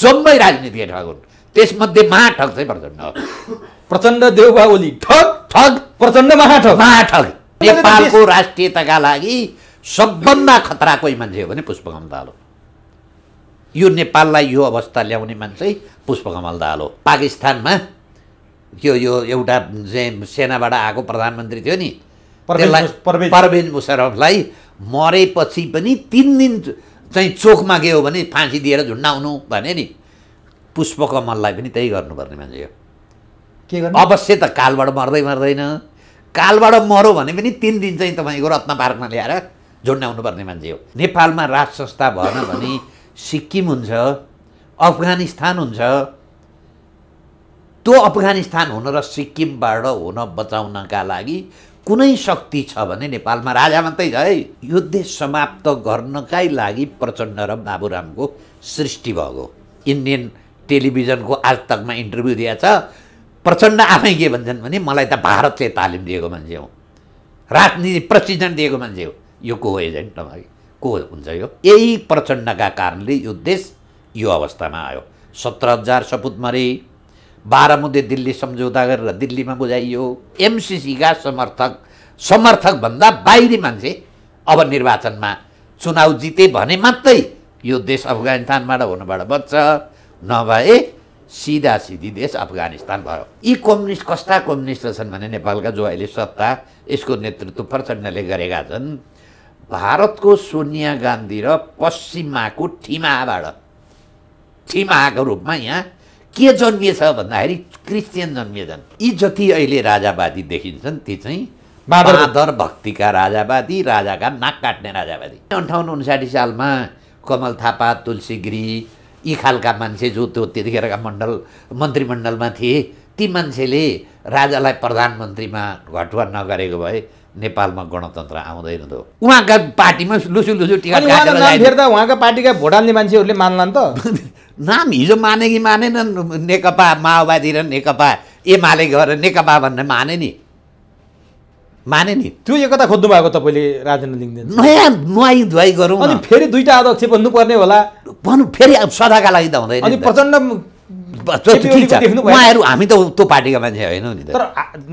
जम्मै राजनीति ठग हुन् त्यसमध्ये महाठग चाहिँ प्रचण्ड प्रचण्ड देउबा ओली ठग ठग प्रचण्ड महाठग महाठग नेपालको राष्ट्रियताका लागि सबभन्दा खतरा कोही मान्छे हो भने पुष्पकमल दाल हो यो नेपाललाई यो अवस्था ल्याउने मान्छे पुष्पकमल दाल हो पाकिस्तानमा त्यो यो एउटा चाहिँ सेनाबाट आएको प्रधानमन्त्री थियो नि परवेज मुसरफलाई मरेपछि पनि तिन दिन चाहिँ चोकमा गयो भने फाँसी दिएर झुन्डाउनु भने नि पुष्पकमललाई पनि त्यही गर्नुपर्ने मान्छे हो के गर्नु अवश्य त कालबाट मर्दै मर्दैन कालबाट मऱ्यो भने पनि तिन दिन चाहिँ तपाईँको रत्न पार्कमा ल्याएर झुन्डाउनु पर्ने मान्छे हो नेपालमा राज संस्था भएन भने सिक्किम हुन्छ अफगानिस्तान हुन्छ त्यो अफगानिस्तान हुन र सिक्किमबाट हुन बचाउनका लागि कुनै शक्ति छ भने नेपालमा राजा मात्रै छ है युद्ध समाप्त गर्नकै लागि प्रचण्ड र बाबुरामको सृष्टि भएको इन्डियन टेलिभिजनको आज तकमा इन्टरभ्यू दिएछ प्रचण्ड आफै के भन्छन् भने मलाई त भारतले तालिम दिएको मान्छे हो राजनीति प्रशिक्षण दिएको मान्छे हो यो को हो एजेन्ट नभए को हुन्छ यो यही प्रचण्डका कारणले यो देश यो अवस्थामा आयो सत्र हजार सपुत मरे बाह्र मुद्दे दिल्ली सम्झौता गरेर दिल्लीमा बुझाइयो एमसिसीका समर्थक समर्थकभन्दा बाहिरी मान्छे अब निर्वाचनमा चुनाव जिते भने मात्रै यो देश अफगानिस्तानबाट हुनबाट बच्छ नभए सिधा सिधी देश अफगानिस्तान भयो यी कम्युनिस्ट कस्ता कम्युनिस्ट छन् भने नेपालका जो अहिले सत्ता यसको नेतृत्व प्रचण्डले गरेका छन् भारतको सोनिया गान्धी र पश्चिमाको ठिमाबाट ठिमाको रूपमा यहाँ के जन्मिएछ भन्दाखेरि क्रिस्चियन जन्मिएछन् यी जति अहिले राजावादी देखिन्छन् ती चाहिँ बाँदर भक्तिका राजावादी राजाका नाक काट्ने राजावादी अन्ठाउन्न उन्साठी सालमा कमल थापा तुलसी गिरी यी खालका मान्छे जो त्यो त्यतिखेरका मण्डल मन्त्रीमण्डलमा थिए ती मान्छेले राजालाई प्रधानमन्त्रीमा घटुवा नगरेको भए नेपालमा गणतन्त्र आउँदैन थियो उहाँका पार्टीमा लुसु लुसु टिका फेर्दा उहाँका पार्टीका भोट हाल्ने मान्छेहरूले मान्ला त नाम हिजो माने कि मानेन नेकपा माओवादी र नेकपा एमाले गएर नेकपा भन्ने माने नि माने नि त्यो एकता खोज्नु भएको तपाईँले राजेन्द्र लिङ्गदेन नयाँ नुहाई धुवाई गरौँ अनि फेरि दुईवटा अध्यक्ष बन्नुपर्ने होला भनौँ फेरि सदाका लागि त हुँदैन अनि प्रचण्ड उहाँहरू हामी त त्यो पार्टीका मान्छे होइनौँ नि तर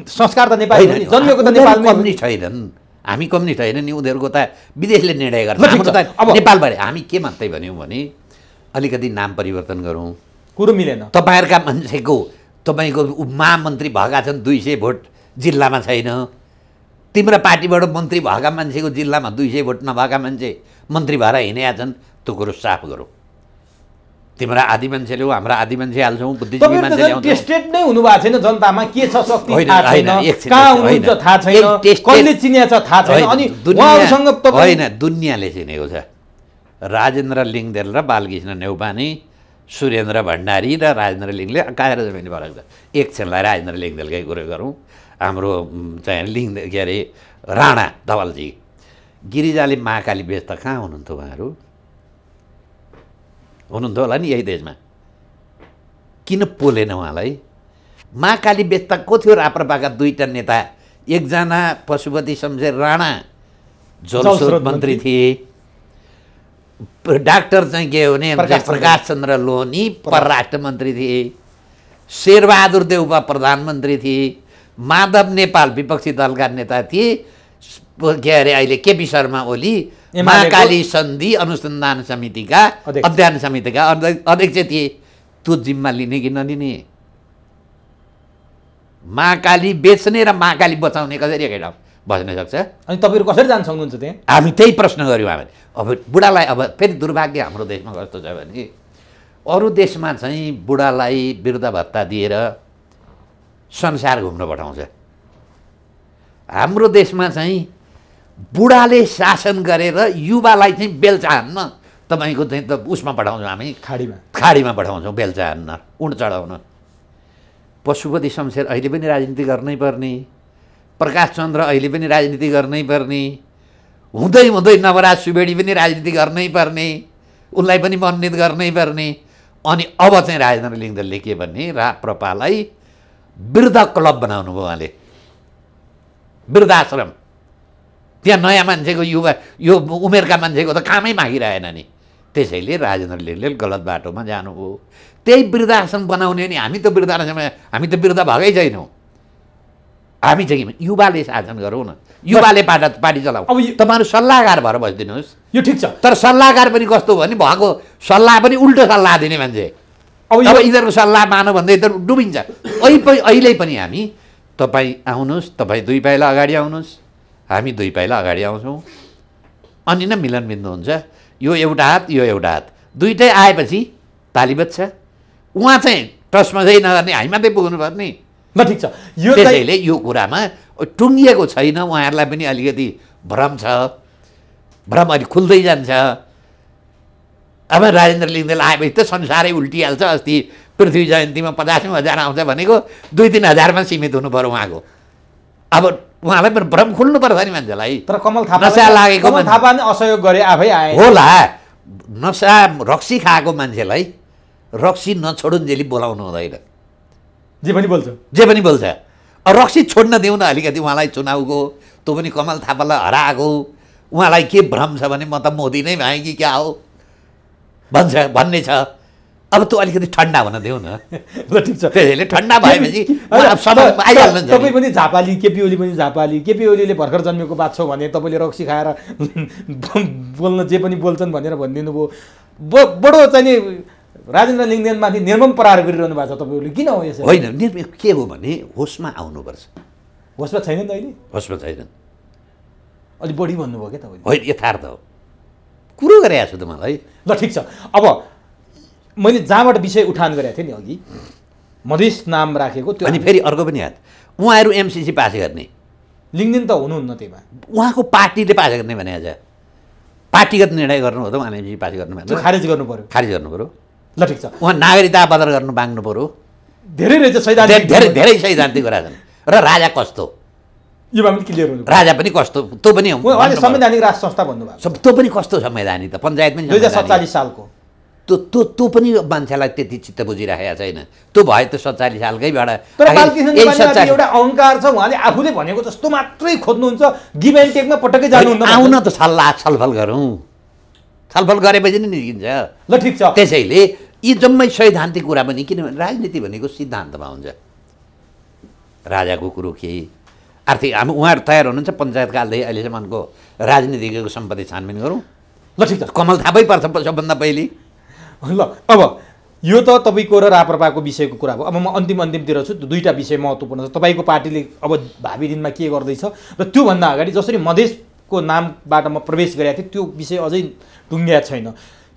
संस्कार त नेपाली जन्मेको त नेपाली पनि छैनन् हामी कम्युनिस्ट होइन नि उनीहरूको त विदेशले निर्णय गर्छ अब नेपालबाट हामी के मात्रै भन्यौँ भने अलिकति नाम परिवर्तन गरौँ कुरो मिलेन तपाईँहरूका मान्छेको तपाईँको महामन्त्री भएका छन् दुई सय भोट जिल्लामा छैन तिम्रो पार्टीबाट मन्त्री भएका मान्छेको जिल्लामा दुई सय भोट नभएका मान्छे मन्त्री भएर हिँडेका छन् त्यो कुरो साफ गरौँ तिम्रो आदि मान्छेले हाम्रो आदि मान्छे हाल्छौँ बुद्धिजीवी मान्छे टेस्टेड नै हुनुभएको छैन जनतामा के छ शक्ति थाहा छैन कसले थाहा छैन अनि होइन दुनियाँले चिनेको छ राजेन्द्र लिङ्गदेल र बालकृष्ण नेउपानी सुरेन्द्र भण्डारी र राजेन्द्र लिङ्गले कायर जमिन फरक छ एकछिनलाई राजेन्द्र लिङ्गदेलकै कुरो गरौँ हाम्रो चाहिँ लिङ के अरे राणा दवालजी गिरिजाले महाकाली बेच त कहाँ हुनुहुन्थ्यो उहाँहरू हुनुहुन्थ्यो होला नि यही देशमा किन पोलेन उहाँलाई महाकाली बेच त को थियो राप्रपाका दुईवटा नेता एकजना पशुपति शमशेर राणा जलस्रोत मन्त्री थिए डाक्टर चाहिँ के हो भने प्रकाश चन्द्र लोनी परराष्ट्र मन्त्री थिए शेरबहादुर देउपा प्रधानमन्त्री थिए माधव नेपाल विपक्षी दलका नेता थिए के अरे अहिले केपी शर्मा ओली महाकाली सन्धि अनुसन्धान समितिका अध्ययन समितिका अध्यक्ष थिए त्यो जिम्मा लिने कि नलिने महाकाली बेच्ने र महाकाली बचाउने कसरी एकै ठाउँ बस्न सक्छ अनि तपाईँहरू कसरी जान सक्नुहुन्छ त्यहाँ हामी त्यही प्रश्न गऱ्यौँ हामीले अब बुढालाई अब फेरि दुर्भाग्य हाम्रो देशमा कस्तो छ भने अरू देशमा चाहिँ बुढालाई वृद्ध भत्ता दिएर संसार घुम्न पठाउँछ हाम्रो देशमा चाहिँ बुढाले शासन गरेर युवालाई चाहिँ बेलचा हान्न तपाईँको चाहिँ त उसमा पठाउँछौँ हामी खाडीमा खाडीमा पठाउँछौँ बेलचा हान्न उड चढाउन पशुपति शमशेर अहिले पनि राजनीति गर्नै पर्ने प्रकाश चन्द्र अहिले पनि राजनीति गर्नै पर्ने हुँदै हुँदै नवराज सुवेडी पनि राजनीति गर्नै पर्ने उनलाई पनि मनोनित गर्नै पर्ने अनि अब चाहिँ राजेन्द्र लिङ्गदेलले के भन्ने राप्रपालाई वृद्ध क्लब बनाउनु भयो उहाँले वृद्धाश्रम त्यहाँ नयाँ मान्छेको युवा यो उमेरका मान्छेको त कामै मागिरहेन नि त्यसैले राजेन्द्र रेग्मीले गलत बाटोमा जानुभयो त्यही वृद्धाश्रम बनाउने नि हामी त वृद्धाश्रम हामी त वृद्ध भएकै छैनौँ हामी चाहिँ युवाले शासन गरौँ न युवाले पाटा पार्टी चलाऊ अब तपाईँहरू सल्लाहकार भएर बसिदिनुहोस् यो ठिक छ तर सल्लाहकार पनि कस्तो भने भएको सल्लाह पनि उल्टो सल्लाह दिने मान्छे अब अब यिनीहरूको सल्लाह मान भन्दै यिनीहरू डुबिन्छ अहिले अहिले पनि हामी तपाईँ आउनुहोस् तपाईँ दुई पाइला अगाडि आउनुहोस् हामी दुई पाइला अगाडि आउँछौँ अनि नै मिलन बिन्दु हुन्छ यो एउटा हात यो एउटा हात दुइटै आएपछि ताली छ उहाँ चाहिँ टसमा चाहिँ नगर्ने हामी मात्रै पुग्नुपर्ने ल ठिक छ यो त्यसैले यो कुरामा टुङ्गिएको छैन उहाँहरूलाई पनि अलिकति भ्रम छ भ्रम अलिक खुल्दै जान्छ अब राजेन्द्र लिङ्गदेल आएपछि त संसारै उल्टिहाल्छ अस्ति पृथ्वी जयन्तीमा पचासौँ हजार आउँछ भनेको दुई तिन हजारमा सीमित हुनु पऱ्यो उहाँको अब उहाँलाई पनि भ्रम खुल्नु पर्छ नि मान्छेलाई तर कमल थापा नसा लागेको थापा नै असहयोग गरे आफै आए होला नसा रक्सी खाएको मान्छेलाई रक्सी नछोडुन्जेली बोलाउनु हुँदैन जे पनि बोल्छ जे पनि बोल्छ रक्सी छोड्न दिउँ न अलिकति उहाँलाई चुनाउको तँ पनि कमल थापालाई हराएको उहाँलाई के भ्रम छ भने म त मोदी नै भएँ कि क्या हो भन्छ भन्ने छ अब तँ अलिकति ठन्डा भन देऊ न ल ठिक छ त्यसैले ठन्डा भएपछि आइहाल्नु तपाईँ पनि झापाली केपी ओली पनि झापाली केपी ओलीले भर्खर जन्मेको बात छौ भने तपाईँले रक्सी खाएर बोल्न जे पनि बोल्छन् भनेर भनिदिनु भयो बडो चाहिँ नि राजेन्द्र लिङ्गदेनमाथि निर्मम प्रहार गरिरहनु भएको छ तपाईँहरूले किन हो यसो होइन के हो भने होसमा आउनुपर्छ होसमा छैन नि त अहिले होसमा छैनन् अलिक बढी भन्नुभयो क्या तपाईँले होइन यथार्थ हो गरिरहेको छु त मलाई ल ठिक छ अब मैले जहाँबाट विषय उठान गरेको थिएँ नि अघि मधेस नाम राखेको त्यो अनि फेरि अर्को पनि याद उहाँहरू एमसिसी पास गर्ने लिङ्गिन त हुनुहुन्न त्यहीमा उहाँको पार्टीले पास गर्ने भने आज पार्टीगत निर्णय गर्नु हो त उहाँले एमसिसी पास गर्नु भने खारेज गर्नु पऱ्यो खारेज गर्नु पऱ्यो ल ठिक छ उहाँ नागरिकता बदल गर्नु माग्नु पऱ्यो धेरै रहेछ सैद्धान्तिक धेरै धेरै सैद्धान्तिक कुरा छन् र राजा कस्तो युवा पनि क्लियर हुनु राजा पनि कस्तो त्यो पनि संवैधानिक राष्ट्र संस्था भन्नुभएको त्यो पनि कस्तो संवैधानिक त पञ्चायत पनि दुई हजार सत्तालिस सालको त्यो त्यो त्यो पनि मान्छेलाई त्यति चित्त बुझिराखेको छैन त्यो भयो त सत्तालिस सालकैबाट एउटा अहङ्कार छ उहाँले आफूले भनेको जस्तो मात्रै खोज्नुहुन्छ गिभ एन्ड टेकमा पटक्कै जानुहुन्न आउन त सल्लाह छलफल गरौँ छलफल गरेपछि नै निस्किन्छ ल ठिक छ त्यसैले यी जम्मै सैद्धान्तिक कुरा पनि किनभने राजनीति भनेको सिद्धान्तमा हुन्छ राजाको कुरो के आर्थिक हामी उहाँहरू तयार हुनुहुन्छ पञ्चायतकालदेखि अहिलेसम्मको राजनीतिको सम्पत्ति छानबिन गरौँ ल ठिक छ कमल थापै पर्छ सबभन्दा पहिले ल अब यो त तपाईँको र राप्रपाको विषयको कुरा भयो अब म अन्तिम अन्तिमतिर छु दुईवटा विषय महत्त्वपूर्ण छ तपाईँको पार्टीले अब भावी दिनमा के गर्दैछ र त्योभन्दा अगाडि जसरी मधेसको नामबाट म प्रवेश गरेको थिएँ त्यो विषय अझै टुङ्ग्या छैन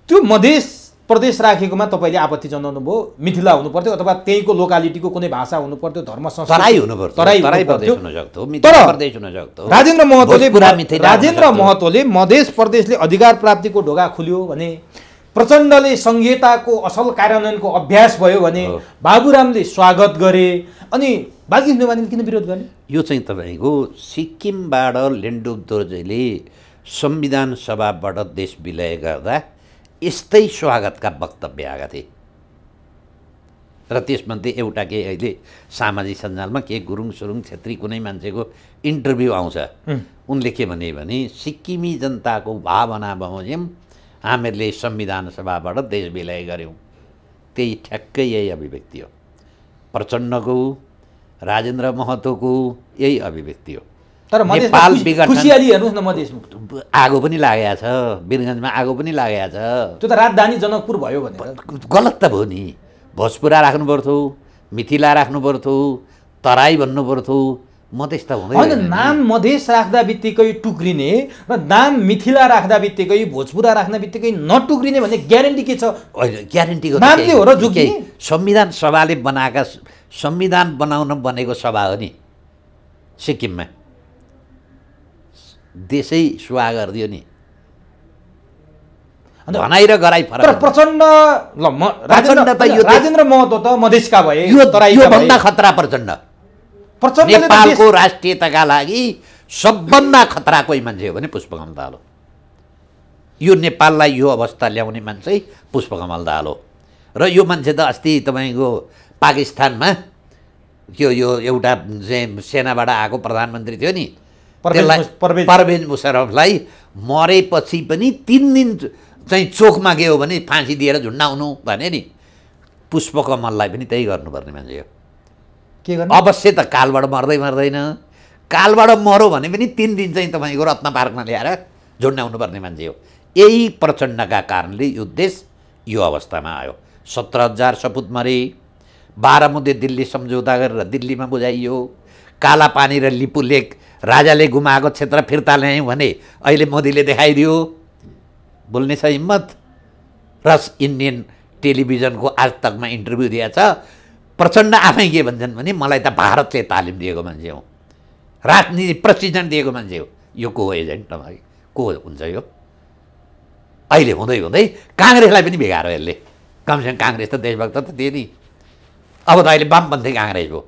त्यो मधेस प्रदेश राखेकोमा तपाईँले आपत्ति जनाउनु भयो मिथिला हुनुपर्थ्यो अथवा त्यहीँको लोकालिटीको कुनै भाषा हुनुपर्थ्यो धर्म तराई राजेन्द्र महतोले राजेन्द्र महतोले मधेस प्रदेशले अधिकार प्राप्तिको ढोका खुल्यो भने प्रचण्डले संहिताको असल कार्यान्वयनको अभ्यास भयो भने बाबुरामले स्वागत गरे अनि बालकृष्ण नेवानीले किन विरोध गर्ने यो चाहिँ तपाईँको सिक्किमबाट लेन्डुप दोर्जेले संविधान सभाबाट देश विलय गर्दा यस्तै स्वागतका वक्तव्य आएका थिए र त्यसमध्ये एउटा के अहिले सामाजिक सञ्जालमा के गुरुङ सुरुङ छेत्री कुनै मान्छेको इन्टरभ्यू आउँछ उनले के भने भने सिक्किमी जनताको भावना बमोजिम हामीहरूले संविधान सभाबाट देश विलय गऱ्यौँ त्यही ठ्याक्कै यही अभिव्यक्ति हो प्रचण्डको राजेन्द्र महतोको यही अभिव्यक्ति हो तर खुसियाली हेर्नुहोस् न मधेसमा आगो पनि लागेको छ वीरगन्जमा आगो पनि लागेको छ त्यो त राजधानी जनकपुर भयो भने गलत त भयो नि भोजपुरा राख्नु पर्थ्यो मिथिला राख्नु पर्थ्यो तराई भन्नु पर्थ्यो मधेस त हुँदैन होइन नाम मधेस राख्दा बित्तिकै टुक्रिने र नाम मिथिला राख्दा बित्तिकै भोजपुरा राख्दा बित्तिकै नटुक्रिने भन्ने ग्यारेन्टी के छ होइन ग्यारेन्टीको के हो र झुके संविधान सभाले बनाएका संविधान बनाउन बनेको सभा हो नि सिक्किममा देशै सुहा गरिदियो नि भनाइ र गराई फरक प्रचण्ड ल म राजेन्द्र त यो महतो त मधेसका भए यो भन्दा खतरा प्रचण्ड प्रचण्ड नेपालको राष्ट्रियताका लागि सबभन्दा खतरा कोही मान्छे हो भने पुष्पकमल दाल हो यो नेपाललाई यो अवस्था ल्याउने मान्छे पुष्पकमल दाल हो र यो मान्छे त अस्ति तपाईँको पाकिस्तानमा त्यो यो एउटा सेनाबाट आएको प्रधानमन्त्री थियो नि परवेज मुसरफलाई मरेपछि पनि तिन दिन चाहिँ चोकमा गयो भने फाँसी दिएर झुन्डाउनु भने नि पुष्पकमललाई पनि त्यही गर्नुपर्ने मान्छे हो के गर्नु अवश्य त कालबाट मर्दै मर्दैन कालबाट मरो भने पनि तिन दिन चाहिँ तपाईँको रत्न पार्कमा ल्याएर झुन्डाउनु पर्ने मान्छे हो यही प्रचण्डका कारणले यो देश यो अवस्थामा आयो सत्र हजार सपुत मरे बाह्र मुद्दे दिल्ली सम्झौता गरेर दिल्लीमा बुझाइयो काला पानी र लिपु लेक राजाले गुमाएको क्षेत्र फिर्ता ल्यायौँ भने अहिले मोदीले देखाइदियो बोल्ने छ हिम्मत रस इन्डियन टेलिभिजनको आज तकमा इन्टरभ्यू दिएछ प्रचण्ड आफै के भन्छन् भने मलाई त भारतले तालिम दिएको मान्छे हो राजनीति प्रशिक्षण दिएको मान्छे हो यो को हो एजेन्ट तपाईँ को हुन्छ यो अहिले हुँदै हुँदै काङ्ग्रेसलाई पनि बिगायो यसले कमसेकम काङ्ग्रेस त देशभक्त त दिए नि अब त अहिले वामपन्थी काङ्ग्रेस हो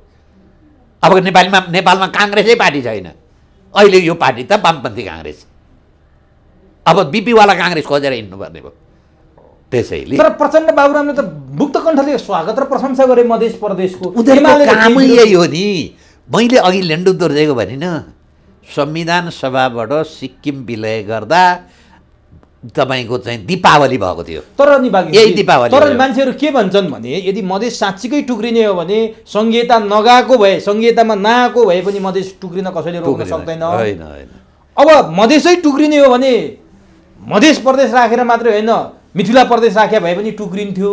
अब नेपालीमा नेपालमा काङ्ग्रेसै पार्टी छैन अहिले यो पार्टी त वामपन्थी काङ्ग्रेस अब बिपीवाला काङ्ग्रेस खोजेर हिँड्नुपर्ने भयो त्यसैले तर प्रचण्ड बाबुरामले त मुक्त कण्ठले स्वागत र प्रशंसा गरे मधेस प्रदेशको कामै यही हो नि मैले अघि लेन्डु दोर्जेको भनिनँ संविधान सभाबाट सिक्किम विलय गर्दा तपाईँको चाहिँ दिपावली भएको थियो तर नि यही दिपावली तर मान्छेहरू के भन्छन् भने यदि मधेस साँच्चीकै टुक्रिने हो भने संहिता नगाएको भए सङ्घीयतामा नआएको भए पनि मधेस टुक्रिन कसैले रोक्न सक्दैन होइन अब मधेसै टुक्रिने हो भने मधेस प्रदेश राखेर मात्रै होइन मिथिला प्रदेश राखे भए पनि टुक्रिन्थ्यो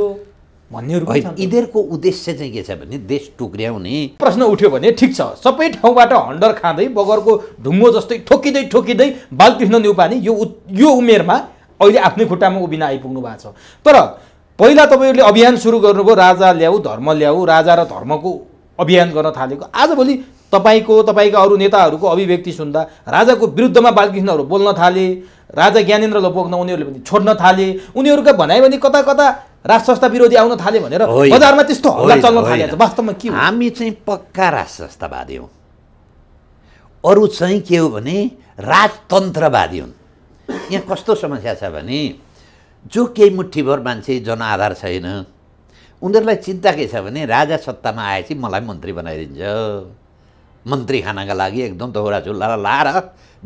भन्नेहरू यिनीहरूको उद्देश्य चाहिँ के छ भने देश टुक्र्याउने प्रश्न उठ्यो भने ठिक छ सबै ठाउँबाट हन्डर खाँदै बगरको ढुङ्गो जस्तै ठोकिँदै ठोकिँदै बालकृष्ण न्युपानी यो यो उमेरमा अहिले आफ्नै खुट्टामा उभिन आइपुग्नु भएको छ तर पहिला तपाईँहरूले अभियान सुरु गर्नुभयो राजा ल्याऊ धर्म ल्याऊ राजा र धर्मको अभियान गर्न थालेको आजभोलि तपाईँको तपाईँका अरू नेताहरूको अभिव्यक्ति सुन्दा राजाको विरुद्धमा बालकृष्णहरू बोल्न थाले राजा ज्ञानेन्द्र लोपोक्न उनीहरूले पनि छोड्न थाले उनीहरूका भनाइ भने कता कता राज संस्था विरोधी आउन थाले भनेर बजारमा त्यस्तो हल्ला चल्न थालेछ वास्तवमा के हामी चाहिँ पक्का राज संस्थावादी हौँ अरू चाहिँ के हो भने राजतन्त्रवादी हुन् यहाँ कस्तो समस्या छ भने जो केही मुठीभर मान्छे जनआधार छैन उनीहरूलाई चिन्ता के छ भने राजा सत्तामा आएपछि मलाई मन्त्री बनाइदिन्छ मन्त्री खानाका लागि एकदम दौरा झुल्ला लाएर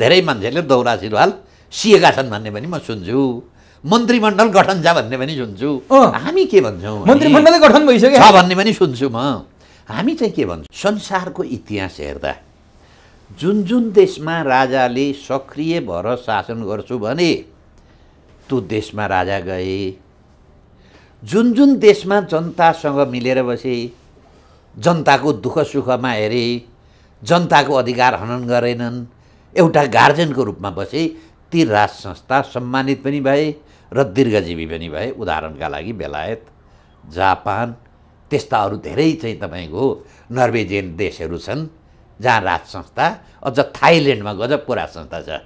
धेरै मान्छेले दौरा सिरुवाल सिएका छन् भन्ने पनि म सुन्छु मन्त्रीमण्डल गठन छ भन्ने पनि सुन्छु हामी के भन्छौँ मन्त्रीमण्डलै गठन भइसक्यो छ भन्ने पनि सुन्छु म हामी चाहिँ के भन्छौँ संसारको इतिहास हेर्दा जुन जुन देशमा राजाले सक्रिय भएर शासन गर्छु भने त्यो देशमा राजा गए जुन जुन देशमा जनतासँग मिलेर बसे जनताको दुःख सुखमा हेरे जनताको अधिकार हनन गरेनन् एउटा गार्जेनको रूपमा बसे ती राज संस्था सम्मानित पनि भए र दीर्घजीवी पनि भए उदाहरणका लागि बेलायत जापान त्यस्ता अरू धेरै चाहिँ तपाईँको नर्वेजियन देशहरू छन् जहाँ राज संस्था अझ थाइल्यान्डमा गजब कुरा संस्था छ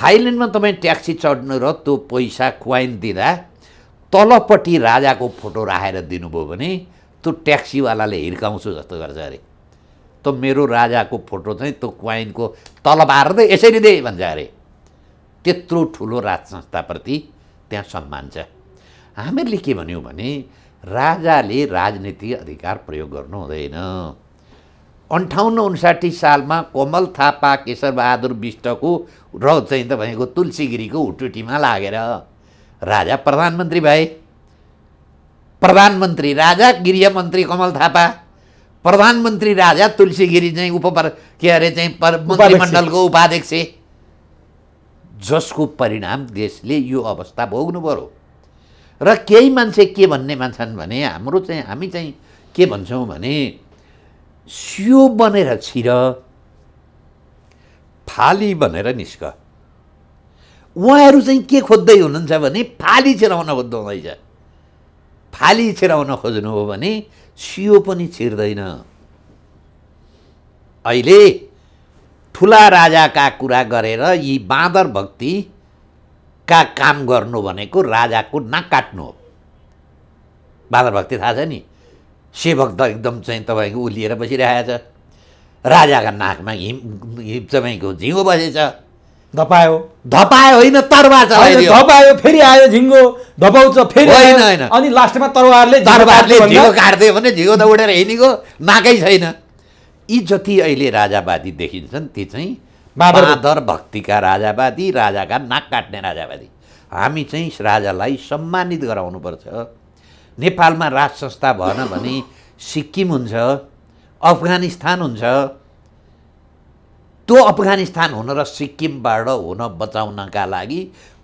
थाइल्यान्डमा तपाईँ ट्याक्सी चढ्नु र त्यो पैसा क्वाइन दिँदा तलपट्टि राजाको फोटो राखेर दिनुभयो भने त्यो ट्याक्सीवालाले हिर्काउँछु जस्तो गर्छ अरे त मेरो राजाको फोटो चाहिँ त्यो क्वाइनको तल पार्दै यसरी दे भन्छ अरे त्यत्रो ठुलो राज संस्थाप्रति त्यहाँ सम्मान छ हामीहरूले के भन्यौँ भने राजाले राजनीति अधिकार प्रयोग गर्नु हुँदैन अन्ठाउन्न उन्साठी सालमा कोमल थापा केशरबहादुर विष्टको र चाहिँ त भनेको तुलसीगिरीको हुटुटीमा लागेर राजा प्रधानमन्त्री भए प्रधानमन्त्री राजा गृह मन्त्री कमल थापा प्रधानमन्त्री राजा तुलसीगिरी चाहिँ उप के अरे चाहिँ मन्त्रीमण्डलको उपाध्यक्ष जसको परिणाम देशले यो अवस्था भोग्नु पऱ्यो र केही मान्छे के भन्ने मान्छन् भने हाम्रो चाहिँ हामी चाहिँ के भन्छौँ भने सियो बनेर छिर फाली भनेर निस्क उहाँहरू चाहिँ के खोज्दै हुनुहुन्छ भने फाली छिराउन खोज्नु हुँदैछ फाली छिराउन खोज्नु हो भने सियो पनि छिर्दैन अहिले ठुला राजाका कुरा गरेर रा यी बाँदर भक्तिका काम गर्नु भनेको राजाको नाक काट्नु हो बाँदर भक्ति थाहा छ नि सेवक त एकदम चाहिँ तपाईँको उलिएर बसिरहेछ राजाका नाकमा हिम हिम तपाईँको झिङ्गो बसेछ धपायो धपायो होइन तरवार धपायो फेरि आयो झिङ्गो धपाउँछ फेरि होइन होइन अनि लास्टमा तरवारले तरवारले झिङ्गो काट्दै भने झिङ्गो त उडेर हिँडेको नाकै छैन यी जति अहिले राजावादी देखिन्छन् ती चाहिँ बादर भक्तिका राजावादी राजाका नाक काट्ने राजावादी हामी चाहिँ राजालाई सम्मानित गराउनुपर्छ नेपालमा राज संस्था भएन भने सिक्किम हुन्छ अफगानिस्तान हुन्छ त्यो अफगानिस्तान हुन र सिक्किमबाट हुन बचाउनका लागि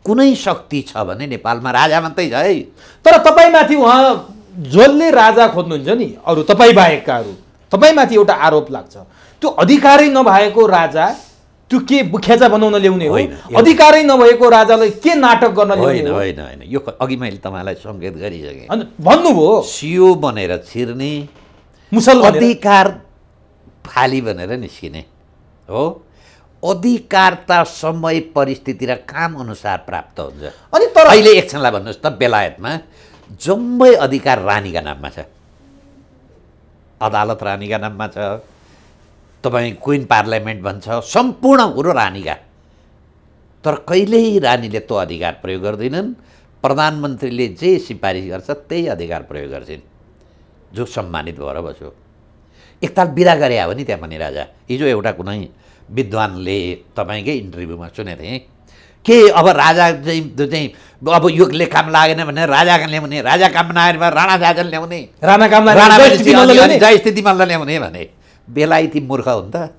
कुनै शक्ति छ भने नेपालमा राजा मात्रै छ है तर तपाईँमाथि उहाँ जसले राजा खोज्नुहुन्छ नि अरू तपाईँ अरू तपाईँमाथि एउटा आरोप लाग्छ त्यो अधिकारै नभएको राजा त्यो के खेचा बनाउन ल्याउने हो अधिकारै नभएको राजालाई के नाटक गर्न होइन होइन होइन यो अघि मैले तपाईँलाई सङ्केत गरिसकेँ भन्नुभयो सियो बनेर छिर्ने मुसल अधिकार फाली भनेर निस्किने हो अधिकारता समय परिस्थिति र काम अनुसार प्राप्त हुन्छ अनि तर अहिले एकछिनलाई भन्नुहोस् त बेलायतमा जम्मै अधिकार रानीका नाममा छ अदालत रानीका नाममा छ तपाईँ क्विन पार्लियामेन्ट भन्छ सम्पूर्ण कुरो रानीका तर कहिल्यै रानीले त्यो अधिकार प्रयोग गर्दैनन् प्रधानमन्त्रीले जे सिफारिस गर्छ त्यही अधिकार प्रयोग गर्छिन् जो सम्मानित भएर बस्यो एकताल बिदा गरे हो नि त्यहाँ पनि राजा हिजो एउटा कुनै विद्वानले तपाईँकै इन्टरभ्यूमा सुनेको थिएँ के अब राजा चाहिँ चाहिँ अब युगले काम लागेन भने राजा ल्याउने राजा काम नआएर राणा राजा ल्याउने राणा काम जय स्थितिमा ल्याउने भने बेलायती मूर्ख हो नि त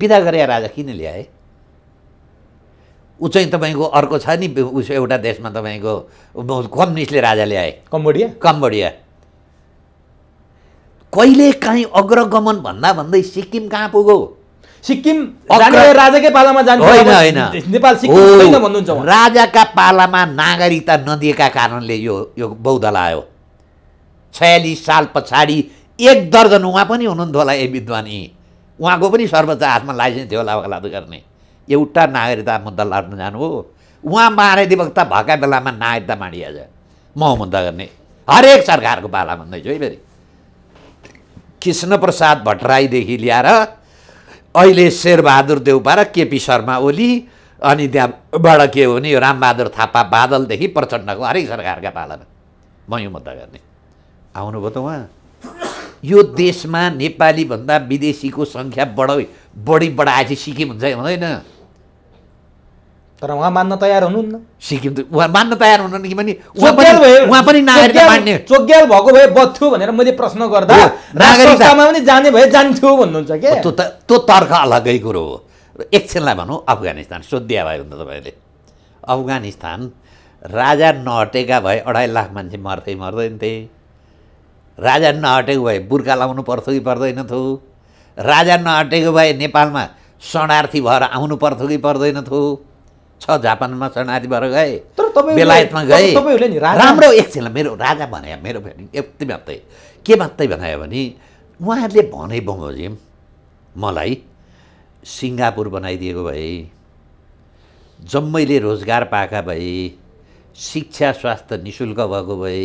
विदा गरे राजा किन ल्याए ऊ चाहिँ तपाईँको अर्को छ नि उस एउटा देशमा तपाईँको कम्युनिस्टले राजा ल्याए कम्बोडिया कम्बोडिया कहिले काहीँ अग्रगमन भन्दा भन्दै सिक्किम कहाँ पुग्यो सिक्किम राजाकै पालामा जानु होइन होइन नेपाल सिक्किम भन्नुहुन्छ राजाका पालामा नागरिकता नदिएका कारणले यो यो बौद्धलायो छयालिस साल पछाडि एक दर्जन उहाँ पनि हुनुहुन्थ्यो होला ए विद्वान यी उहाँको पनि सर्वोच्च हातमा लाइसेन्स थियो होला गर्ने एउटा नागरिकता मुद्दा लड्न जानु हो उहाँ महाधिवक्ता भएका बेलामा नागरिकता माडिहाल्छ म मुद्दा गर्ने हरेक सरकारको पाला भन्दैछु है फेरि कृष्णप्रसाद भट्टराईदेखि ल्याएर अहिले शेरबहादुर देउपा र केपी शर्मा ओली अनि त्यहाँबाट के हो भने यो रामबहादुर थापा बादलदेखि प्रचण्डको हरेक सरकारका पालामा म यो मुद्दा गर्ने आउनुभयो त उहाँ यो देशमा नेपालीभन्दा विदेशीको सङ्ख्या बढाइ बढी बढाएपछि सिक्किम हुन्छ हुँदैन तर उहाँ मान्न तयार हुनुहुन्न सिक्किम त उहाँ मान्न तयार हुनुहुन्न किनभने उहाँ पनि नागरिकता मान्ने चोग्याल भएको भए बच्छु भनेर मैले प्रश्न गर्दा नागरिकतामा पनि जाने भए जान्थ्यो भन्नुहुन्छ के त्यो त्यो तर्क अलग्गै कुरो हो एकछिनलाई भनौँ अफगानिस्तान सोध्या भयो भने तपाईँले अफगानिस्तान राजा नहटेका भए अढाई लाख मान्छे मर्थे मर्दैन थिए राजा नहटेको भए बुर्खा लाउनु पर्थ्यो कि थियो राजा नहटेको भए नेपालमा शरणार्थी भएर आउनु पर्थ्यो कि थियो छ जापानमा शरणार्थी भएर गए तर बेलायतमा गए राम्रो एकछिन मेरो राजा भने मेरो यति मात्रै के मात्रै भनायो भने उहाँहरूले भने बमोजिम मलाई सिङ्गापुर बनाइदिएको भए जम्मैले रोजगार पाएका भए शिक्षा स्वास्थ्य नि शुल्क भएको भए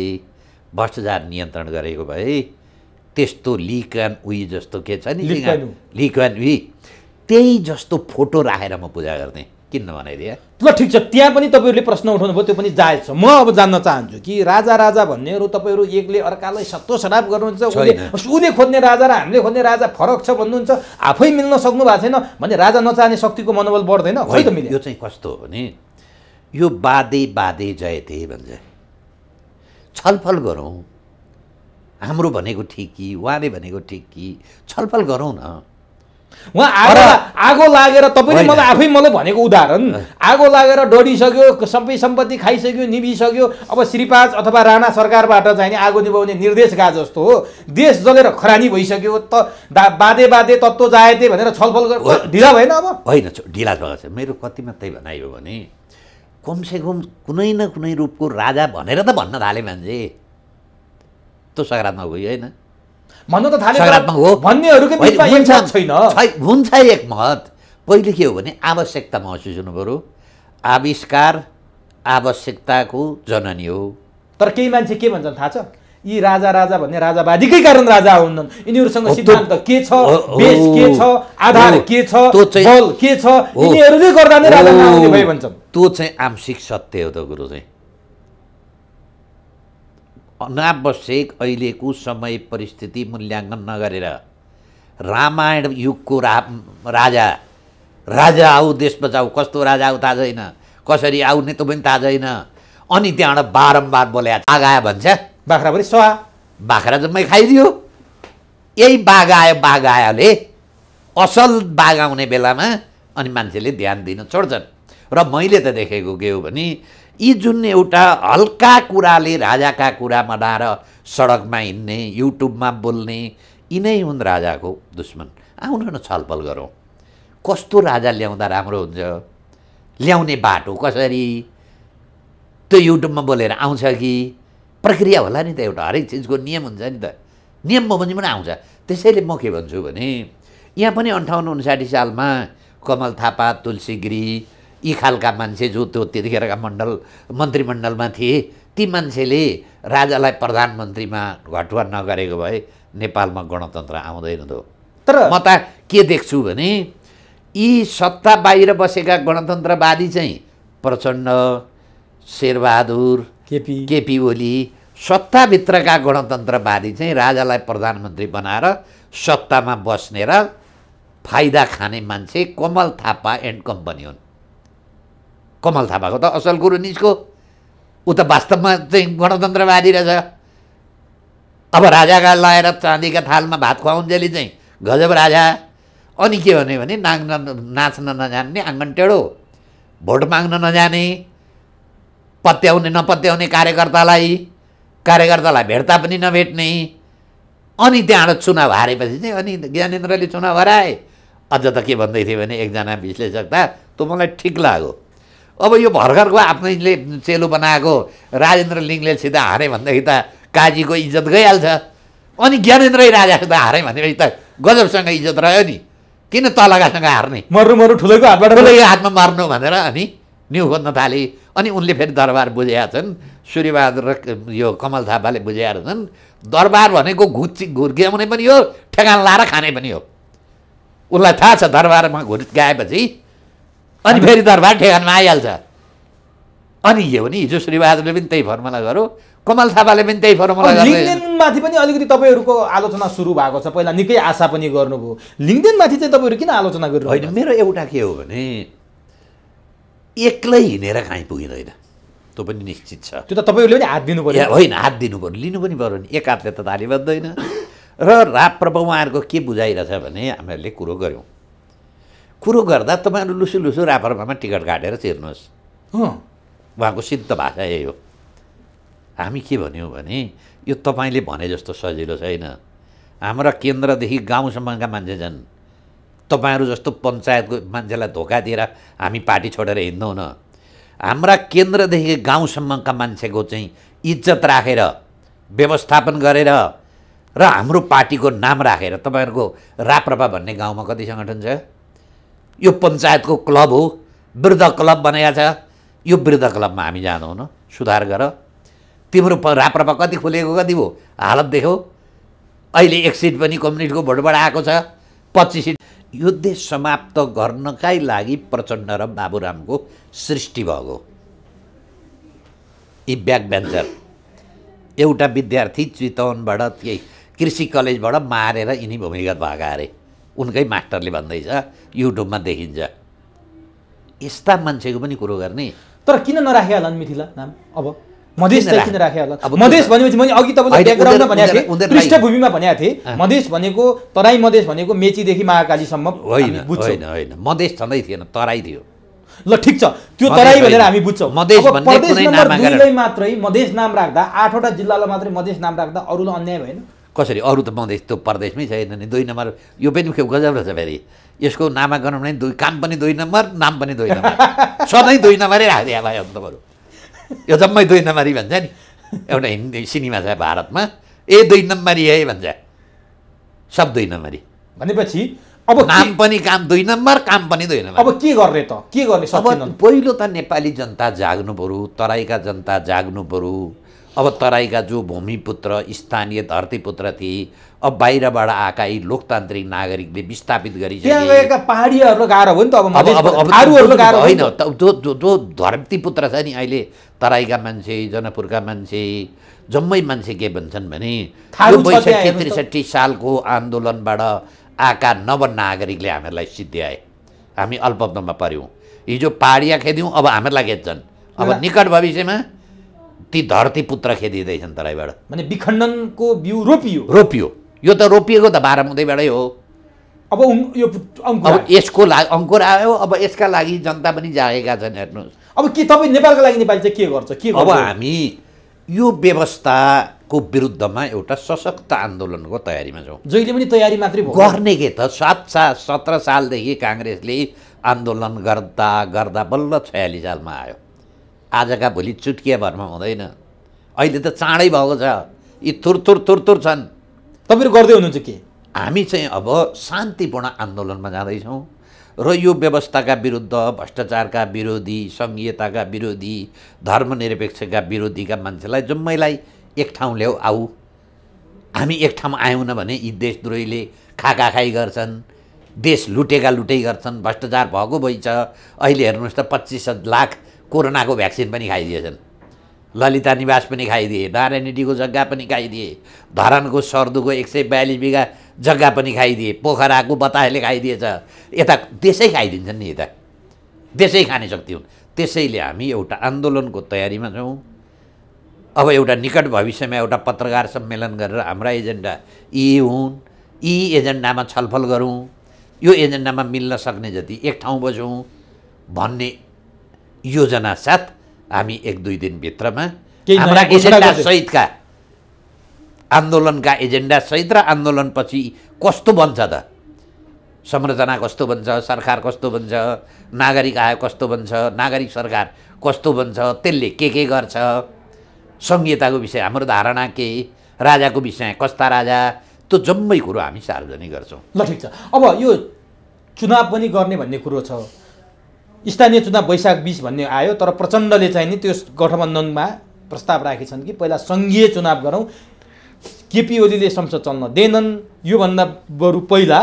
भ्रष्टाचार नियन्त्रण गरेको भए त्यस्तो लिकान उही जस्तो के छ नि लिकान उही त्यही जस्तो फोटो राखेर म पूजा गर्थेँ किन भनाइदिए ल ठिक छ त्यहाँ पनि तपाईँहरूले प्रश्न उठाउनु भयो त्यो पनि जायज छ म अब जान्न चाहन्छु कि राजा राजा भन्नेहरू तपाईँहरू एकले अर्कालाई सत्तो सराप गर्नुहुन्छ उसले खोज्ने राजा र हामीले खोज्ने राजा फरक छ भन्नुहुन्छ आफै मिल्न सक्नु भएको छैन भने राजा नचाहने शक्तिको मनोबल बढ्दैन यो चाहिँ कस्तो हो भने यो बाधे बाधे जयते भन्छ छलफल गरौँ हाम्रो भनेको ठिक कि उहाँले भनेको ठिक कि छलफल गरौँ न उहाँ आगो आगो लागेर तपाईँले मलाई आफै मलाई भनेको उदाहरण आगो लागेर डढिसक्यो सबै सम्पत्ति खाइसक्यो निभिसक्यो अब श्रीपाज अथवा राणा सरकारबाट चाहिँ आगो निभाउने निर्देश गा जस्तो हो देश जलेर खरानी भइसक्यो त बाँधे बाधे तत्त्व जाएते भनेर छलफल ढिला भएन अब होइन ढिला छ मेरो कति मात्रै भनाइयो भने कमसेकम कुनै न कुनै रूपको राजा भनेर त भन्न थाले मान्छे त्यो सकारात्मक होइन होइन भन्न त थाले सकारात्मक हो भन्नेहरूको छैन हुन्छ एक महत पहिले के हो भने आवश्यकता महसुस हुनु पऱ्यो आविष्कार आवश्यकताको जननी हो तर केही मान्छे के भन्छन् थाहा छ यी राजा राजा भन्ने राजावादीकै कारण राजा हुन्छन् यिनीहरूसँग सिद्धान्त के छ बेस के छ आधार के छ बल के छ यिनीहरूले गर्दा नै राजा भन्छन् त्यो चाहिँ आंशिक सत्य हो त गुरु चाहिँ अनावश्यक अहिलेको समय परिस्थिति मूल्याङ्कन नगरेर रामायण युगको रा राजा राजा आऊ देश बचाऊ कस्तो राजा आऊ थाहा छैन कसरी आउने त पनि थाहा छैन अनि त्यहाँबाट बारम्बार बोल्या बाघ आयो भन्छ बाख्रा पनि सुहा बाख्रा जम्मै खाइदियो यही बाघ आयो बाघ आयोले असल बाघ आउने बेलामा अनि मान्छेले ध्यान दिन छोड्छन् र मैले त देखेको के हो भने यी जुन एउटा हल्का कुराले राजाका कुरा मनाएर सडकमा हिँड्ने युट्युबमा बोल्ने यिनै हुन् राजाको दुश्मन आउनु न छलफल गरौँ कस्तो राजा ल्याउँदा राम्रो हुन्छ ल्याउने बाटो कसरी त्यो युट्युबमा बोलेर आउँछ कि प्रक्रिया होला नि त एउटा हरेक चिजको नियम हुन्छ नि त नियम बमोजिम पनि आउँछ त्यसैले म के भन्छु भने यहाँ पनि अन्ठाउन्न उन्साठी सालमा कमल थापा तुलसी गिरी यी खालका मान्छे जो त्यो त्यतिखेरका मण्डल मन्त्रीमण्डलमा थिए ती मान्छेले राजालाई प्रधानमन्त्रीमा घटुवा नगरेको भए नेपालमा गणतन्त्र आउँदैन थियो तर म त के देख्छु भने यी सत्ता बाहिर बसेका गणतन्त्रवादी चाहिँ प्रचण्ड शेरबहादुर केपी केपी ओली सत्ताभित्रका गणतन्त्रवादी चाहिँ राजालाई प्रधानमन्त्री बनाएर सत्तामा बस्ने र फाइदा खाने मान्छे कमल थापा एन्ड कम्पनी हुन् कमल थापाको त असल गुरु निस्को ऊ त वास्तवमा चाहिँ गणतन्त्रवादी रहेछ अब राजाका लाएर चाँदीका थालमा भात खुवाउन्जेली चाहिँ गजब राजा अनि के भन्यो भने नाग्न नाच्न नजान्ने आँगन टेढो भोट माग्न नजाने पत्याउने नपत्याउने कार्यकर्तालाई कार्यकर्तालाई भेट्दा पनि नभेट्ने अनि त्यहाँबाट चुनाव हारेपछि चाहिँ अनि ज्ञानेन्द्रले चुनाव हराए अझ त के भन्दै थियो भने एकजना विश्लेषक त तँ मलाई ठिक लाग्यो अब यो भर्खरको आफ्नैले चेलो बनाएको राजेन्द्र लिङले सिधा हारे भनेदेखि त काजीको इज्जत गइहाल्छ अनि ज्ञानेन्द्रै राजाको हारेँ हारे भनेपछि त गजबसँग इज्जत रह्यो नि किन तलगासँग हार्ने मर्नु मर्नु ठुलैको हातबाट ठुलैको हातमा मार्नु भनेर अनि न्यु खोज्न थाले अनि उनले फेरि दरबार बुझाएका छन् सूर्यबहादुर र यो कमल थापाले बुझाएर छन् दरबार भनेको घुच्ची घुर्क्याउने पनि हो ठेगान लाएर खाने पनि हो उसलाई थाहा छ दरबारमा घुर्क्याएपछि अनि फेरि दरबार ठेगानमा आइहाल्छ अनि यो नि हिजो श्रीबहादुरले पनि त्यही फर्मुला गर्यो कमल थापाले पनि त्यही फर्मुला लिङ्गदेनमाथि पनि अलिकति तपाईँहरूको आलोचना सुरु भएको छ पहिला निकै आशा पनि गर्नुभयो लिङ्गदेनमाथि चाहिँ तपाईँहरू किन आलोचना गर्नु होइन मेरो एउटा के हो भने एक्लै हिँडेर कहीँ पुगिँदैन त्यो पनि निश्चित छ त्यो त तपाईँहरूले पनि हात दिनु पऱ्यो होइन हात दिनु पऱ्यो लिनु पनि पऱ्यो नि एक हातले त ताली बज्दैन र राप्रभ उहाँहरूको के बुझाइरहेछ भने हामीहरूले कुरो गऱ्यौँ कुरो गर्दा तपाईँहरू लुसु लुसु राफरफामा टिकट काटेर चिर्नुहोस् उहाँको सिद्ध भाषा यही हो हामी के भन्यौँ भने यो तपाईँले भने जस्तो सजिलो छैन हाम्रा केन्द्रदेखि गाउँसम्मका मान्छे झन् तपाईँहरू जस्तो पञ्चायतको मान्छेलाई धोका दिएर हामी पार्टी छोडेर हिँड्दैनौँ न हाम्रा केन्द्रदेखि गाउँसम्मका मान्छेको चाहिँ इज्जत राखेर व्यवस्थापन गरेर र हाम्रो पार्टीको नाम राखेर तपाईँहरूको राप्रपा भन्ने गाउँमा कति सङ्गठन छ यो पञ्चायतको क्लब हो वृद्ध क्लब बनाएको छ यो वृद्ध क्लबमा हामी जाँदैनौँ सुधार गर तिम्रो राप्रपा कति खुलेको कति भयो हालत देख्यौ अहिले एक सिट पनि कम्युनिस्टको भोटबाट आएको छ पच्चिस सिट यो देश समाप्त गर्नकै लागि प्रचण्ड र बाबुरामको सृष्टि भएको यी ब्याक बेन्चर एउटा विद्यार्थी चितवनबाट त्यही कृषि कलेजबाट मारेर यिनी भूमिगत भएका अरे उनकै मास्टरले भन्दैछ युट्युबमा देखिन्छ यस्ता मान्छेको पनि कुरो गर्ने तर किन नराखे होला मिथिला नाम अब मधेस किन राखे होला मधेस भनेपछि मैले अघि तपाईँलाई ब्याकग्राउन्डमा भनेको थिएँ पृष्ठभूमिमा भनेको थिएँ मधेस भनेको तराई मधेस भनेको मेचीदेखि महाकालीसम्म होइन होइन होइन मधेस छँदै थिएन तराई थियो ल ठिक छ त्यो तराई भनेर हामी बुझ्छौँ मात्रै मधेस नाम राख्दा आठवटा जिल्लालाई मात्रै मधेस नाम राख्दा अरूलाई अन्याय भएन कसरी अरू त मधेस त्यो परदेशमै छैन नि दुई नम्बर यो पनि खेउ गजब रहेछ फेरि यसको नामाकरण पनि दुई काम पनि दुई नम्बर नाम पनि दुई नम्बर सधैँ दुई नम्बरै राखिदिए भाइ अन्त बरु यो जम्मै दुई नम्बरी भन्छ नि एउटा हिन्दी सिनेमा छ भारतमा ए दुई नम्बरी है भन्छ सब दुई नम्बरी भनेपछि अब नाम पनि काम दुई नम्बर काम पनि दुई नम्बर अब के गर्ने त के गर्ने अब पहिलो त नेपाली जनता जाग्नु पऱ्यो तराईका जनता जाग्नु पऱ्यो अब तराईका जो भूमिपुत्र स्थानीय धरतीपुत्र थिए अब बाहिरबाट आएका यी लोकतान्त्रिक नागरिकले विस्थापित गरिसकेका पहाडीहरू गाह्रो हो नि त अब होइन जो जो जो धरतीपुत्र छ नि अहिले तराईका मान्छे जनकपुरका मान्छे जम्मै मान्छे के भन्छन् भने बैसठी त्रिसठी सालको आन्दोलनबाट आएका नागरिकले हामीलाई सिद्ध्याए हामी अल्पत्वमा पऱ्यौँ हिजो पाहाडिया खेद्यौँ अब हामीहरूलाई खेद्छन् अब निकट भविष्यमा ती धरती पुत्र खेदिँदैछन् तराईबाट भने विखण्डनको बिउ रोपियो रोपियो यो त रोपिएको त मुदैबाटै हो अब यो अब यसको लागि अङ्कुर आयो अब यसका लागि जनता पनि जागेका छन् हेर्नुहोस् अब के तपाईँ नेपालको लागि नेपाली चाहिँ के गर्छ के अब हामी यो व्यवस्थाको विरुद्धमा एउटा सशक्त आन्दोलनको तयारीमा छौँ जहिले पनि तयारी मात्रै गर्ने के त सात सा सत्र सालदेखि काङ्ग्रेसले आन्दोलन गर्दा गर्दा बल्ल छयालिस सालमा आयो आजका भोलि चुटकिया भरमा हुँदैन अहिले त चाँडै भएको छ यी थुरथुर थुरथुर छन् तपाईँहरू गर्दै हुनुहुन्छ के हामी चाहिँ अब शान्तिपूर्ण आन्दोलनमा जाँदैछौँ र यो व्यवस्थाका विरुद्ध भ्रष्टाचारका विरोधी सङ्घीयताका विरोधी धर्मनिरपेक्षका विरोधीका मान्छेलाई जम्मैलाई एक ठाउँ ल्याऊ आऊ हामी एक ठाउँ आयौँ न भने यी देशद्रोहीले खाकाखाई गर्छन् देश लुटेका लुटै गर्छन् भ्रष्टाचार भएको भइन्छ अहिले हेर्नुहोस् त पच्चिस लाख कोरोनाको भ्याक्सिन पनि खाइदिएछन् ललिता निवास पनि खाइदिए नारायणीडीको जग्गा पनि खाइदिए धरानको सर्दुको एक सय बयालिस बिघा जग्गा पनि खाइदिए पोखराको बतासले खाइदिएछ यता त्यसै खाइदिन्छन् नि यता त्यसै खाने शक्ति हुन् त्यसैले हामी एउटा आन्दोलनको तयारीमा छौँ अब एउटा निकट भविष्यमा एउटा पत्रकार सम्मेलन गरेर हाम्रा एजेन्डा यी हुन् यी एजेन्डामा छलफल गरौँ यो एजेन्डामा मिल्न सक्ने जति एक ठाउँ बसौँ भन्ने योजना साथ हामी एक दुई दिनभित्रमा हाम्रा एजेन्डासहितका आन्दोलनका एजेन्डासहित र आन्दोलनपछि कस्तो बन्छ त संरचना कस्तो बन्छ सरकार कस्तो बन्छ नागरिक आयोग कस्तो बन्छ नागरिक सरकार कस्तो बन्छ त्यसले के के गर्छ सङ्घीयताको विषय हाम्रो धारणा के राजाको विषय कस्ता राजा त्यो जम्मै कुरो हामी सार्वजनिक गर्छौँ ल ठिक छ अब यो चुनाव पनि गर्ने भन्ने कुरो छ स्थानीय चुनाव वैशाख बिस भन्ने आयो तर प्रचण्डले चाहिँ नि त्यो गठबन्धनमा प्रस्ताव राखेछन् कि पहिला सङ्घीय चुनाव गरौँ केपी ओलीले संसद चल्न देनन् योभन्दा बरु पहिला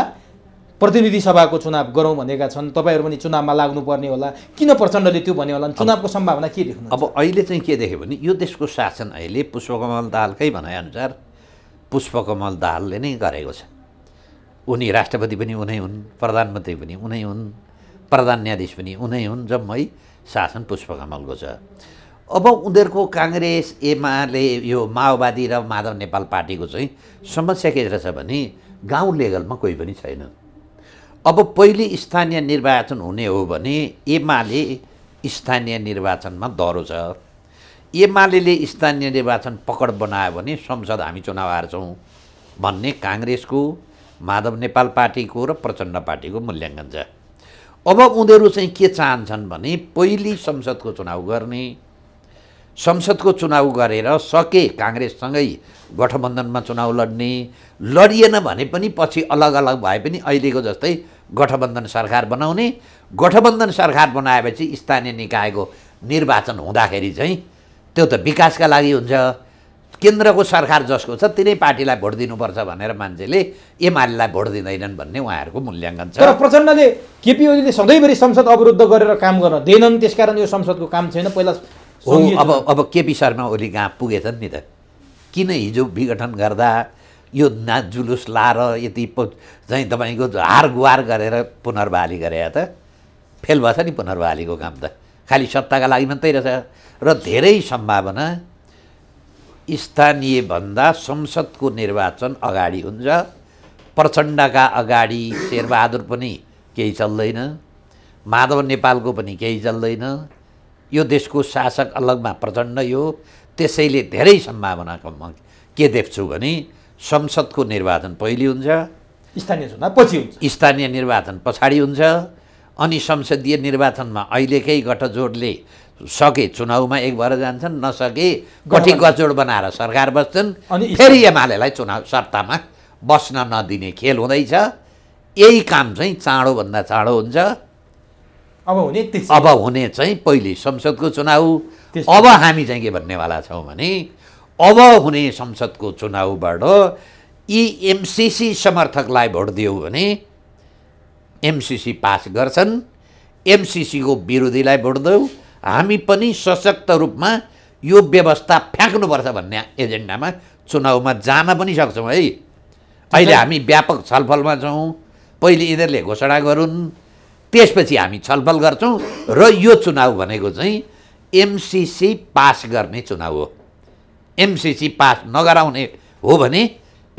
प्रतिनिधि सभाको चुनाव गरौँ भनेका छन् तपाईँहरू पनि चुनावमा लाग्नुपर्ने होला किन प्रचण्डले त्यो भन्यो होला चुनावको सम्भावना के देख्नु अब अहिले चाहिँ के देख्यो भने यो देशको शासन अहिले पुष्पकमल दाहालकै भनाइअनुसार पुष्पकमल दाहालले नै गरेको छ उनी राष्ट्रपति पनि उनै हुन् प्रधानमन्त्री पनि उनै हुन् प्रधान न्यायाधीश पनि उनै हुन् जम्मै शासन पुष्पकमलको छ अब उनीहरूको काङ्ग्रेस एमाले यो माओवादी र माधव नेपाल पार्टीको चाहिँ समस्या के रहेछ भने गाउँ लेभलमा कोही पनि छैन अब पहिले स्थानीय निर्वाचन हुने हो भने एमाले स्थानीय निर्वाचनमा दह्रो छ एमाले स्थानीय निर्वाचन पकड बनायो भने संसद हामी चुनाव हार्छौँ भन्ने काङ्ग्रेसको माधव नेपाल पार्टीको र प्रचण्ड पार्टीको मूल्याङ्कन छ अब उनीहरू चाहिँ के चाहन्छन् भने पहिली संसदको चुनाव गर्ने संसदको चुनाव गरेर सके काङ्ग्रेससँगै गठबन्धनमा चुनाव लड्ने लडिएन भने पनि पछि अलग अलग भए पनि अहिलेको जस्तै गठबन्धन सरकार बनाउने गठबन्धन सरकार बनाएपछि स्थानीय निकायको निर्वाचन हुँदाखेरि चाहिँ त्यो त विकासका लागि हुन्छ केन्द्रको सरकार जसको छ तिनै पार्टीलाई भोट दिनुपर्छ भनेर मान्छेले एमालेलाई भोट दिँदैनन् भन्ने उहाँहरूको मूल्याङ्कन छ तर प्रचण्डले केपी ओलीले सधैँभरि संसद अवरुद्ध गरेर काम गर्न दिएनन् त्यसकारण यो संसदको काम छैन पहिला हो अब अब केपी शर्मा ओली कहाँ पुगेछन् नि त किन हिजो विघटन गर्दा यो ना जुलुस लाएर यति चाहिँ तपाईँको हार गुहार गरेर पुनर्बहाली गरे त फेल भएछ नि पुनर्बहालीको काम त खालि सत्ताका लागि मात्रै रहेछ र धेरै सम्भावना स्थानीय भन्दा संसदको निर्वाचन अगाडि हुन्छ प्रचण्डका अगाडि शेरबहादुर पनि केही चल्दैन माधव नेपालको पनि केही चल्दैन यो देशको शासक अलगमा प्रचण्ड यो त्यसैले धेरै सम्भावनाको म के देख्छु भने संसदको निर्वाचन पहिले हुन्छ स्थानीय चुनाव पछि हुन्छ स्थानीय निर्वाचन पछाडि हुन्छ अनि संसदीय निर्वाचनमा अहिलेकै गठजोडले सके चुनावमा एक भएर जान्छन् नसके कठी कचोड बनाएर सरकार बस्छन् फेरि एमालेलाई चुनाव सत्तामा बस्न नदिने खेल हुँदैछ यही काम चाहिँ चाँडोभन्दा चाँडो हुन्छ अब हुने अब हुने चाहिँ पहिले संसदको चुनाव अब हामी चाहिँ के भन्नेवाला छौँ भने अब हुने संसदको चुनावबाट यी एमसिसी समर्थकलाई भोट दियो भने एमसिसी पास गर्छन् एमसिसीको विरोधीलाई भोट दौ हामी पनि सशक्त रूपमा यो व्यवस्था फ्याँक्नुपर्छ भन्ने एजेन्डामा चुनावमा जान पनि सक्छौँ है अहिले हामी व्यापक छलफलमा छौँ पहिले यिनीहरूले घोषणा गरून् त्यसपछि हामी छलफल गर्छौँ र यो चुनाव भनेको चाहिँ एमसिसी पास गर्ने चुनाव हो एमसिसी पास नगराउने हो भने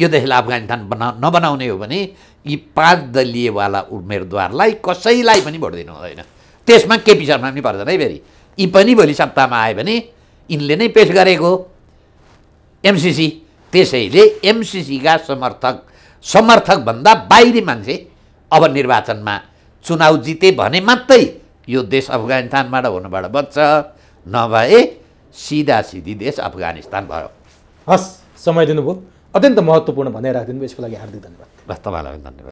यो देशलाई अफगानिस्तान बना नबनाउने हो भने यी पाँच दलीयवाला उम्मेदवारलाई कसैलाई पनि भोट दिनु हुँदैन त्यसमा केपी शर्मा पनि पर्दैन है फेरि यी पनि भोलि सत्तामा आयो भने यिनले नै पेस गरेको एमसिसी त्यसैले एमसिसीका समर्थक समर्थकभन्दा बाहिरी मान्छे अब निर्वाचनमा चुनाव जिते भने मात्रै यो देश अफगानिस्तानबाट हुनबाट बच्छ नभए सिधा सिधी देश अफगानिस्तान भयो हस् समय दिनुभयो अत्यन्त महत्त्वपूर्ण भयो यसको लागि हार्दिक धन्यवाद हस् तपाईँलाई पनि धन्यवाद